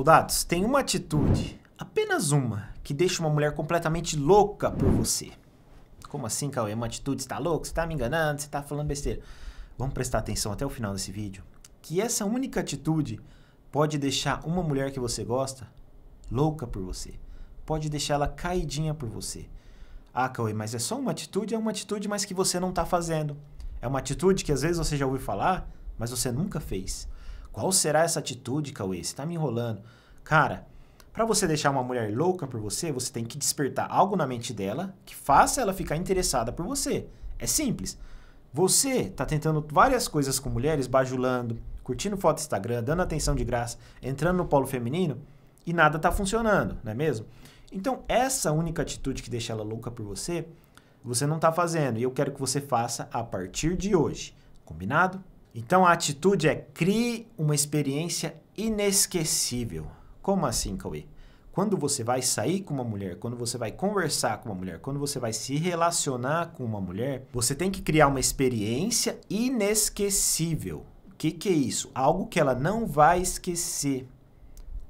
Soldados, tem uma atitude, apenas uma, que deixa uma mulher completamente louca por você. Como assim, Cauê? É uma atitude? Você tá louco? Você tá me enganando? Você tá falando besteira? Vamos prestar atenção até o final desse vídeo. Que essa única atitude pode deixar uma mulher que você gosta louca por você. Pode deixá-la caidinha por você. Ah, Cauê, mas é só uma atitude? É uma atitude, mas que você não tá fazendo. É uma atitude que às vezes você já ouviu falar, mas você nunca fez. Qual será essa atitude, Cauê? Você tá me enrolando. Cara, para você deixar uma mulher louca por você, você tem que despertar algo na mente dela que faça ela ficar interessada por você. É simples. Você tá tentando várias coisas com mulheres, bajulando, curtindo foto Instagram, dando atenção de graça, entrando no polo feminino e nada tá funcionando, não é mesmo? Então, essa única atitude que deixa ela louca por você, você não tá fazendo e eu quero que você faça a partir de hoje. Combinado? Então a atitude é crie uma experiência inesquecível. Como assim, Cauê? Quando você vai sair com uma mulher, quando você vai conversar com uma mulher, quando você vai se relacionar com uma mulher, você tem que criar uma experiência inesquecível. O que, que é isso? Algo que ela não vai esquecer.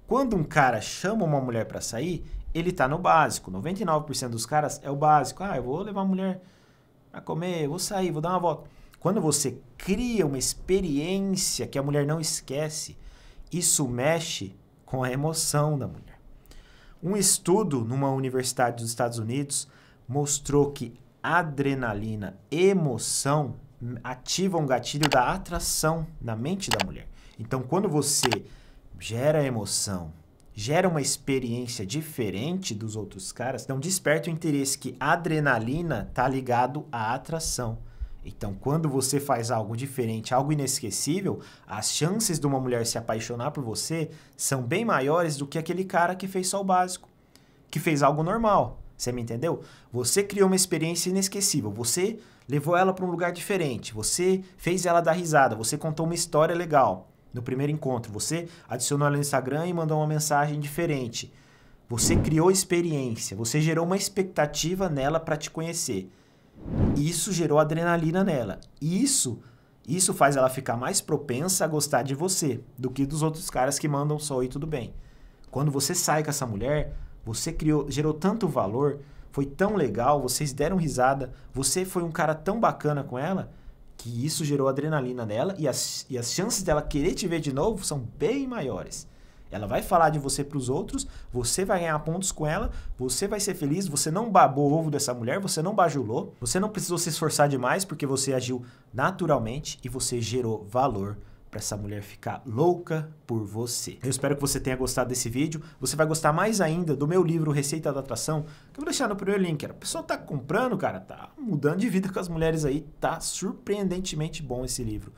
Quando um cara chama uma mulher para sair, ele tá no básico. 99% dos caras é o básico. Ah, eu vou levar a mulher a comer, eu vou sair, vou dar uma volta. Quando você cria uma experiência que a mulher não esquece, isso mexe com a emoção da mulher. Um estudo numa universidade dos Estados Unidos mostrou que adrenalina, emoção, ativam um gatilho da atração na mente da mulher. Então, quando você gera emoção, gera uma experiência diferente dos outros caras, então desperta o interesse que adrenalina está ligado à atração. Então, quando você faz algo diferente, algo inesquecível, as chances de uma mulher se apaixonar por você são bem maiores do que aquele cara que fez só o básico, que fez algo normal. Você me entendeu? Você criou uma experiência inesquecível. Você levou ela para um lugar diferente. Você fez ela dar risada. Você contou uma história legal no primeiro encontro. Você adicionou ela no Instagram e mandou uma mensagem diferente. Você criou experiência. Você gerou uma expectativa nela para te conhecer. Isso gerou adrenalina nela. Isso isso faz ela ficar mais propensa a gostar de você do que dos outros caras que mandam só e tudo bem. Quando você sai com essa mulher, você criou, gerou tanto valor, foi tão legal, vocês deram risada, você foi um cara tão bacana com ela, que isso gerou adrenalina nela e as, e as chances dela querer te ver de novo são bem maiores. Ela vai falar de você para os outros, você vai ganhar pontos com ela, você vai ser feliz, você não babou o ovo dessa mulher, você não bajulou, você não precisou se esforçar demais porque você agiu naturalmente e você gerou valor para essa mulher ficar louca por você. Eu espero que você tenha gostado desse vídeo. Você vai gostar mais ainda do meu livro Receita da Atração, que eu vou deixar no primeiro link. Cara. O pessoal tá comprando, cara, tá mudando de vida com as mulheres aí, tá surpreendentemente bom esse livro.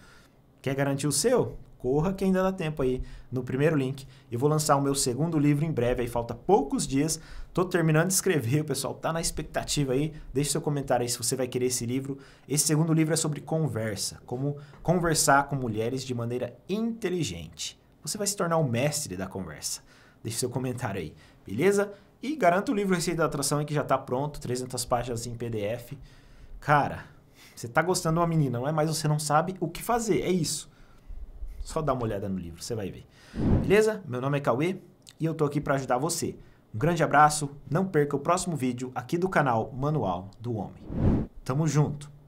Quer garantir o seu? Corra que ainda dá tempo aí no primeiro link. Eu vou lançar o meu segundo livro em breve, aí falta poucos dias. Tô terminando de escrever, o pessoal tá na expectativa aí. Deixe seu comentário aí se você vai querer esse livro. Esse segundo livro é sobre conversa, como conversar com mulheres de maneira inteligente. Você vai se tornar o mestre da conversa. Deixe seu comentário aí, beleza? E garanto o livro Receita da Atração aí que já tá pronto, 300 páginas em PDF. Cara, você tá gostando de uma menina, não é mais você não sabe o que fazer, é isso. Só dá uma olhada no livro, você vai ver. Beleza? Meu nome é Cauê e eu tô aqui para ajudar você. Um grande abraço, não perca o próximo vídeo aqui do canal Manual do Homem. Tamo junto!